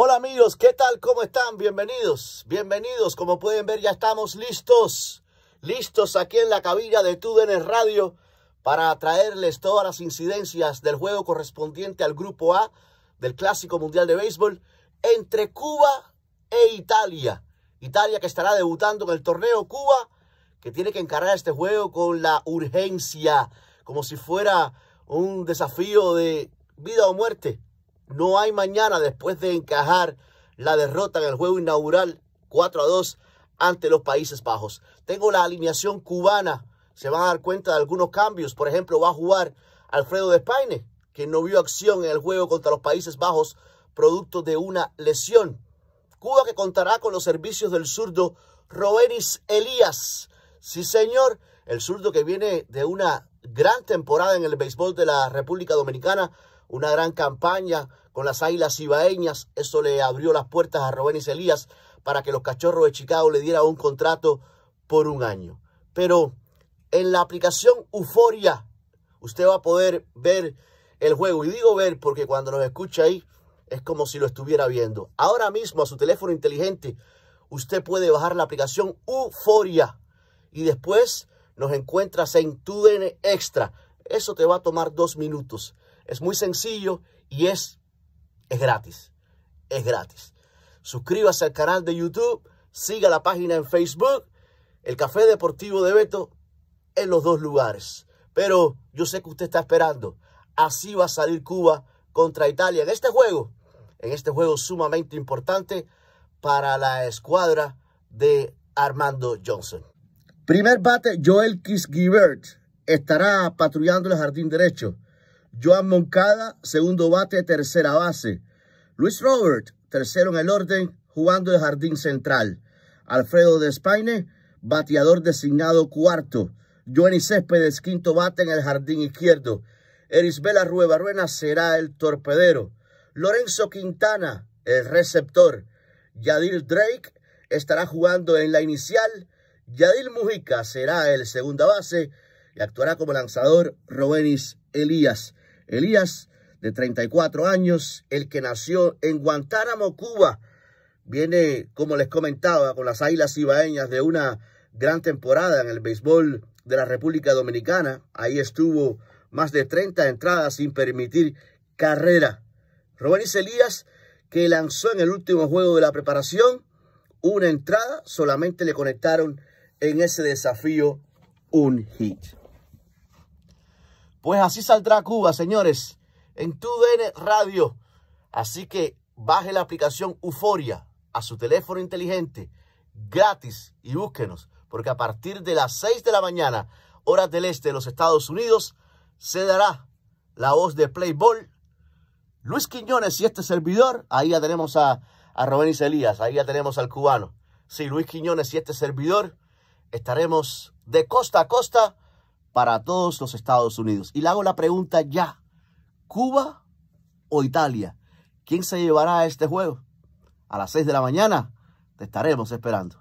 Hola amigos, ¿qué tal? ¿Cómo están? Bienvenidos, bienvenidos. Como pueden ver, ya estamos listos, listos aquí en la cabina de TUDENES Radio para traerles todas las incidencias del juego correspondiente al Grupo A del Clásico Mundial de Béisbol entre Cuba e Italia. Italia que estará debutando en el torneo Cuba, que tiene que encargar este juego con la urgencia, como si fuera un desafío de vida o muerte no hay mañana después de encajar la derrota en el juego inaugural 4 a 2 ante los Países Bajos. Tengo la alineación cubana. Se van a dar cuenta de algunos cambios. Por ejemplo, va a jugar Alfredo de Despaine, que no vio acción en el juego contra los Países Bajos, producto de una lesión. Cuba que contará con los servicios del zurdo Roberis Elías. Sí, señor, el zurdo que viene de una gran temporada en el béisbol de la República Dominicana una gran campaña con las Águilas Ibaeñas. Eso le abrió las puertas a Rubén y Elías para que los Cachorros de Chicago le dieran un contrato por un año. Pero en la aplicación Euforia, usted va a poder ver el juego. Y digo ver porque cuando nos escucha ahí es como si lo estuviera viendo. Ahora mismo a su teléfono inteligente usted puede bajar la aplicación Euforia y después nos encuentras en Extra. Eso te va a tomar dos minutos. Es muy sencillo y es, es gratis. Es gratis. Suscríbase al canal de YouTube, siga la página en Facebook, el Café Deportivo de Beto, en los dos lugares. Pero yo sé que usted está esperando. Así va a salir Cuba contra Italia en este juego. En este juego sumamente importante para la escuadra de Armando Johnson. Primer bate, Joel Kisgibert estará patrullando el jardín derecho. Joan Moncada, segundo bate, tercera base. Luis Robert, tercero en el orden, jugando de jardín central. Alfredo Despaine, bateador designado cuarto. Joanny Céspedes, quinto bate en el jardín izquierdo. Erisbela Ruena será el torpedero. Lorenzo Quintana, el receptor. Yadil Drake estará jugando en la inicial. Yadil Mujica será el segunda base y actuará como lanzador Robenis Elías. Elías, de 34 años, el que nació en Guantánamo, Cuba, viene, como les comentaba, con las Águilas Ibaeñas de una gran temporada en el béisbol de la República Dominicana. Ahí estuvo más de 30 entradas sin permitir carrera. Rubén Elías, que lanzó en el último juego de la preparación una entrada, solamente le conectaron en ese desafío un hit. Pues así saldrá Cuba, señores, en dN Radio. Así que baje la aplicación Euforia a su teléfono inteligente gratis y búsquenos, porque a partir de las 6 de la mañana, horas del este de los Estados Unidos, se dará la voz de Playboy. Luis Quiñones y este servidor, ahí ya tenemos a, a Rubén Elías, ahí ya tenemos al cubano. Sí, Luis Quiñones y este servidor, estaremos de costa a costa para todos los Estados Unidos. Y le hago la pregunta ya, ¿Cuba o Italia? ¿Quién se llevará a este juego? A las 6 de la mañana te estaremos esperando.